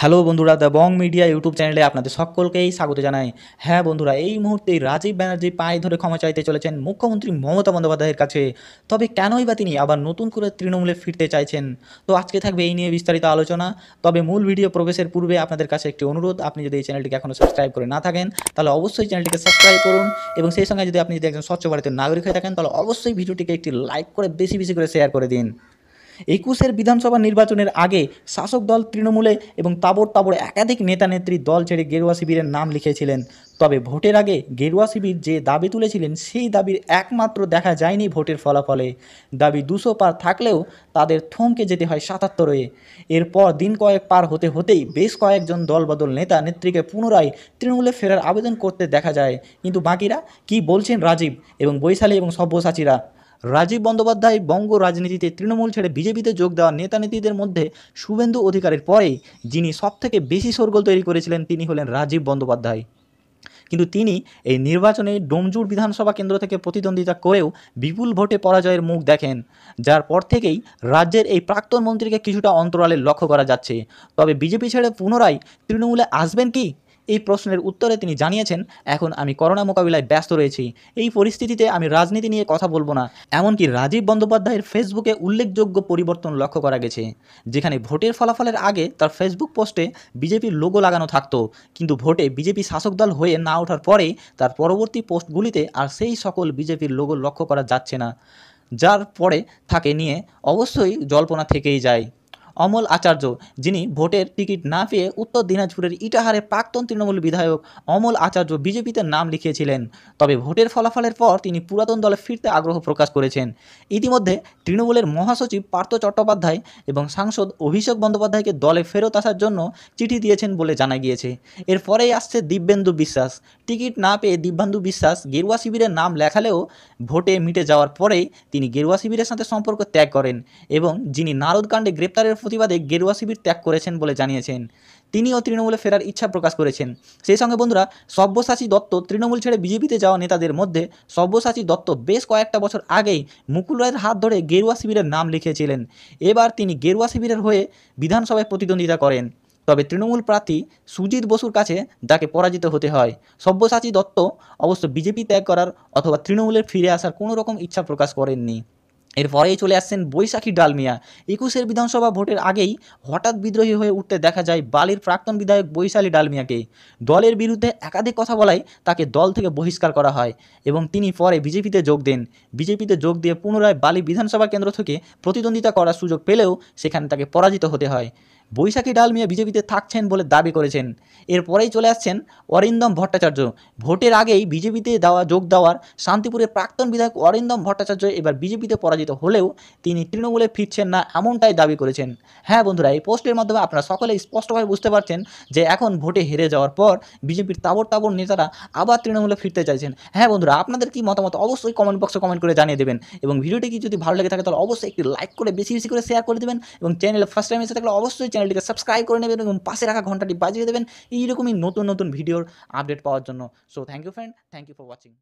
hello বন্ধুরা the Bong media YouTube চ্যানেলে আপনাদের সকলকেই স্বাগত জানাই হ্যাঁ বন্ধুরা এই মুহূর্তে রাজীব ব্যানার্জি পায়ে ধরে ক্ষমা চাইতে চলেছেন মুখ্যমন্ত্রী মমতা বন্দ্যোপাধ্যায়ের কাছে তবে কেনই বা তিনি আবার নতুন করে তৃণমূলে ফিরতে চাইছেন তো আজকে থাকবে এই নিয়ে বিস্তারিত আলোচনা তবে মূল ভিডিও প্রবেশের পূর্বে আপনাদের কাছে একটি অনুরোধ আপনি যদি এই চ্যানেলটিকে এখনও সাবস্ক্রাইব করে না থাকেন তাহলে অবশ্যই চ্যানেলটিকে সাবস্ক্রাইব করুন এবং সেই সঙ্গে যদি আপনি যদি একজন স্বচ্ছ ভারতের নাগরিক হয়ে থাকেন তাহলে অবশ্যই ভিডিওটিকে একটি লাইক করে বেশি বেশি করে শেয়ার করে দিন একুশের বিধানসভা নির্বাচনের আগে শাসক দল তৃণমূলে এবং তাবড় তাবড় একাধিক নেত্রী দল ছেড়ে গেরুয়া শিবিরের নাম লিখেছিলেন তবে ভোটের আগে গেরুয়া শিবির যে দাবি তুলেছিলেন সেই দাবির একমাত্র দেখা যায়নি ভোটের ফলাফলে দাবি দুশো পার থাকলেও তাদের থমকে যেতে হয় সাতাত্তরে এরপর দিন কয়েক পার হতে হতেই বেশ কয়েকজন দলবদল নেতা নেত্রীকে পুনরায় তৃণমূলে ফেরার আবেদন করতে দেখা যায় কিন্তু বাকিরা কি বলছেন রাজীব এবং বৈশালী এবং সব্যসাচীরা রাজীব বন্দ্যোপাধ্যায় বঙ্গ রাজনীতিতে তৃণমূল ছেড়ে বিজেপিতে যোগ দেওয়া নেতানেত্রীদের মধ্যে শুভেন্দু অধিকারের পরেই যিনি সবথেকে বেশি সরগোল তৈরি করেছিলেন তিনি হলেন রাজীব বন্দ্যোপাধ্যায় কিন্তু তিনি এই নির্বাচনে ডোমজুর বিধানসভা কেন্দ্র থেকে প্রতিদ্বন্দ্বিতা করেও বিপুল ভোটে পরাজয়ের মুখ দেখেন যার পর থেকেই রাজ্যের এই প্রাক্তন মন্ত্রীকে কিছুটা অন্তরালে লক্ষ্য করা যাচ্ছে তবে বিজেপি ছেড়ে পুনরায় তৃণমূলে আসবেন কি এই প্রশ্নের উত্তরে তিনি জানিয়েছেন এখন আমি করোনা মোকাবিলায় ব্যস্ত রয়েছি এই পরিস্থিতিতে আমি রাজনীতি নিয়ে কথা বলবো না এমনকি রাজীব বন্দ্যোপাধ্যায়ের ফেসবুকে উল্লেখযোগ্য পরিবর্তন লক্ষ্য করা গেছে যেখানে ভোটের ফলাফলের আগে তার ফেসবুক পোস্টে বিজেপির লোগো লাগানো থাকতো কিন্তু ভোটে বিজেপি শাসক দল হয়ে না ওঠার পরে তার পরবর্তী পোস্টগুলিতে আর সেই সকল বিজেপির লোগো লক্ষ্য করা যাচ্ছে না যার পরে থাকে নিয়ে অবশ্যই জল্পনা থেকেই যায় অমল আচার্য যিনি ভোটের টিকিট না পেয়ে উত্তর দিনাজপুরের ইটাহারে প্রাক্তন তৃণমূল বিধায়ক অমল আচার্য বিজেপিতে নাম লিখিয়েছিলেন তবে ভোটের ফলাফলের পর তিনি পুরাতন দলে ফিরতে আগ্রহ প্রকাশ করেছেন ইতিমধ্যে তৃণমূলের মহাসচিব পার্থ চট্টোপাধ্যায় এবং সাংসদ অভিষেক বন্দ্যোপাধ্যায়কে দলে ফেরত আসার জন্য চিঠি দিয়েছেন বলে জানা গিয়েছে এরপরেই আসছে দিব্যেন্দু বিশ্বাস টিকিট না পেয়ে দিব্যেন্দু বিশ্বাস গেরুয়া শিবিরের নাম লেখালেও ভোটে মিটে যাওয়ার পরেই তিনি গেরুয়া শিবিরের সাথে সম্পর্ক ত্যাগ করেন এবং যিনি নারদকাণ্ডে গ্রেপ্তারের প্রতিবাদে গেরুয়া শিবির ত্যাগ করেছেন বলে জানিয়েছেন তিনিও তৃণমূলে ফেরার ইচ্ছা প্রকাশ করেছেন সেই সঙ্গে বন্ধুরা সব্যসাচী দত্ত তৃণমূল ছেড়ে বিজেপিতে যাওয়া নেতাদের মধ্যে সব্যসাচী দত্ত বেশ কয়েকটা বছর আগেই মুকুল রায়ের হাত ধরে গেরুয়া শিবিরের নাম লিখেছিলেন এবার তিনি গেরুয়া শিবিরের হয়ে বিধানসভায় প্রতিদ্বন্দ্বিতা করেন তবে তৃণমূল প্রার্থী সুজিত বসুর কাছে তাকে পরাজিত হতে হয় সব্যসাচী দত্ত অবশ্য বিজেপি ত্যাগ করার অথবা তৃণমূলে ফিরে আসার কোনো রকম ইচ্ছা প্রকাশ করেননি এরপরেই চলে আসছেন বৈশাখী ডালমিয়া একুশের বিধানসভা ভোটের আগেই হঠাৎ বিদ্রোহী হয়ে উঠতে দেখা যায় বালির প্রাক্তন বিধায়ক বৈশালী ডালমিয়াকে দলের বিরুদ্ধে একাধিক কথা বলায় তাকে দল থেকে বহিষ্কার করা হয় এবং তিনি পরে বিজেপিতে যোগ দেন বিজেপিতে যোগ দিয়ে পুনরায় বালি বিধানসভা কেন্দ্র থেকে প্রতিদ্বন্দ্বিতা করার সুযোগ পেলেও সেখানে তাকে পরাজিত হতে হয় বৈশাখী ডালমিয়া বিজেপিতে থাকছেন বলে দাবি করেছেন এরপরেই চলে আসছেন অরিন্দম ভট্টাচার্য ভোটের আগেই বিজেপিতে দেওয়া যোগ দেওয়ার শান্তিপুরের প্রাক্তন বিধায়ক অরিন্দম ভট্টাচার্য এবার বিজেপিতে পরাজিত হলেও তিনি তৃণমূলে ফিরছেন না এমনটাই দাবি করেছেন হ্যাঁ বন্ধুরা এই পোস্টের মাধ্যমে আপনারা সকলেই স্পষ্টভাবে বুঝতে পারছেন যে এখন ভোটে হেরে যাওয়ার পর বিজেপির তাবর তাবর নেতারা আবার তৃণমূলে ফিরতে চাইছেন হ্যাঁ বন্ধুরা আপনাদের কি মতামত অবশ্যই কমেন্ট বক্সে কমেন্ট করে জানিয়ে দেবেন এবং ভিডিওটি কি যদি ভালো লেগে থাকে তাহলে অবশ্যই একটি লাইক করে বেশি বেশি করে শেয়ার করে দেবেন এবং চ্যানেলে ফার্স্ট টাইম এসে থাকলে অবশ্যই চ্যানেলটিকে সাবস্ক্রাইব করে নেবেন এবং পাশে রাখা ঘন্টাটি বাজিয়ে দেবেন এইরকমই নতুন নতুন ভিডিওর আপডেট পাওয়ার জন্য so thank you friend thank you for watching